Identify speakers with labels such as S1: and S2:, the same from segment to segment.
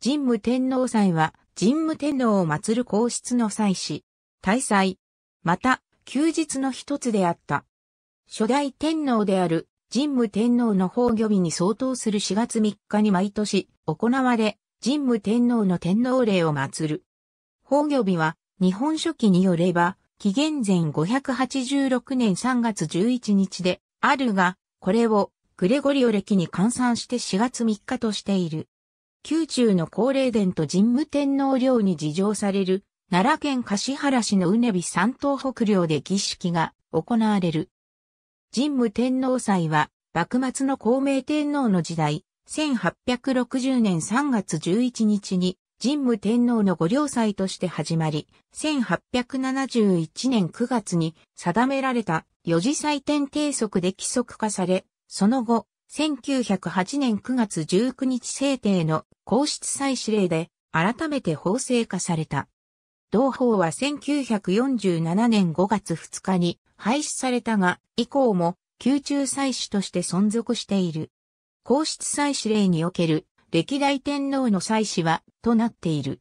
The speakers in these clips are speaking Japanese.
S1: 神武天皇祭は、神武天皇を祀る皇室の祭祀、大祭。また、休日の一つであった。初代天皇である神武天皇の崩御日に相当する4月3日に毎年行われ、神武天皇の天皇礼を祀る。崩御日は、日本書紀によれば、紀元前586年3月11日で、あるが、これをグレゴリオ歴に換算して4月3日としている。宮中の高齢殿と神武天皇陵に事情される、奈良県橿原市のうねび三東北陵で儀式が行われる。神武天皇祭は、幕末の孔明天皇の時代、1860年3月11日に、神武天皇の御陵祭として始まり、1871年9月に定められた四次祭典定則で規則化され、その後、1908年9月19日制定の皇室祭司令で改めて法制化された。同法は1947年5月2日に廃止されたが、以降も宮中祭祀として存続している。皇室祭祀令における歴代天皇の祭祀は、となっている。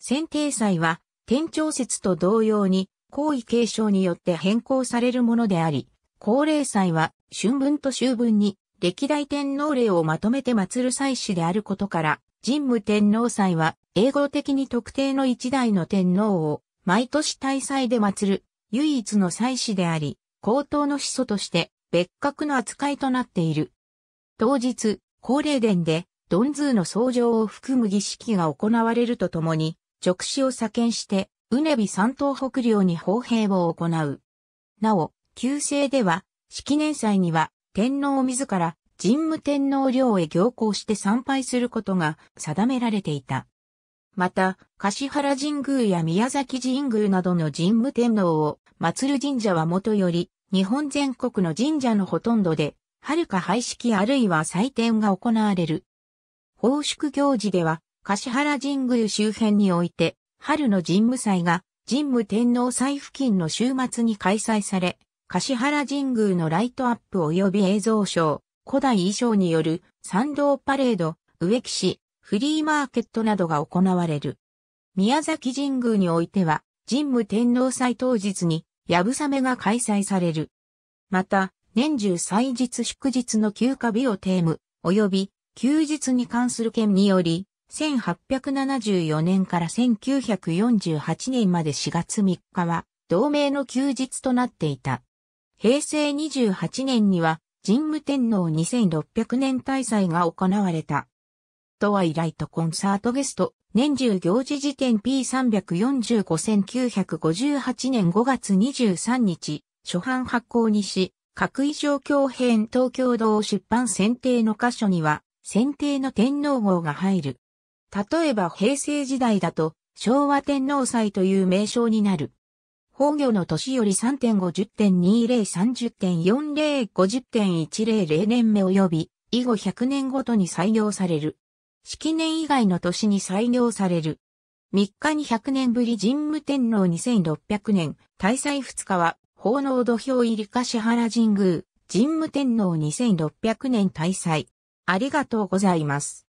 S1: 選定祭は、天朝説と同様に、皇位継承によって変更されるものであり、皇霊祭は、春分と秋分に歴代天皇令をまとめて祀る祭祀であることから、神武天皇祭は、英語的に特定の一代の天皇を、毎年大祭で祀る、唯一の祭祀であり、高等の始祖として、別格の扱いとなっている。当日、高霊殿で、ドンズーの創上を含む儀式が行われるとともに、直視を左見して、うねび三島北領に砲兵を行う。なお、旧制では、式年祭には、天皇自ら神武天皇陵へ行行して参拝することが定められていた。また、柏原神宮や宮崎神宮などの神武天皇を祀る神社はもとより、日本全国の神社のほとんどで、遥か廃式あるいは祭典が行われる。奉祝行事では、柏原神宮周辺において、春の神武祭が神武天皇祭付近の週末に開催され、柏原神宮のライトアップ及び映像ショー、古代衣装による参道パレード、植木市、フリーマーケットなどが行われる。宮崎神宮においては、神武天皇祭当日に、やぶさめが開催される。また、年中祭日祝日の休暇日をテーム、及び休日に関する件により、1874年から1948年まで4月3日は、同盟の休日となっていた。平成28年には、神武天皇2600年大祭が行われた。とはライとコンサートゲスト、年中行事時点 P345958 年5月23日、初版発行にし、各位状況編東京堂出版選定の箇所には、選定の天皇号が入る。例えば平成時代だと、昭和天皇祭という名称になる。宝魚の年より3.510.2030.4050.100年目及び、以後100年ごとに採用される。式年以外の年に採用される。3日に100年ぶり神武天皇2600年、大祭2日は、奉納土俵入りか支原神宮、神武天皇2600年大祭。ありがとうございます。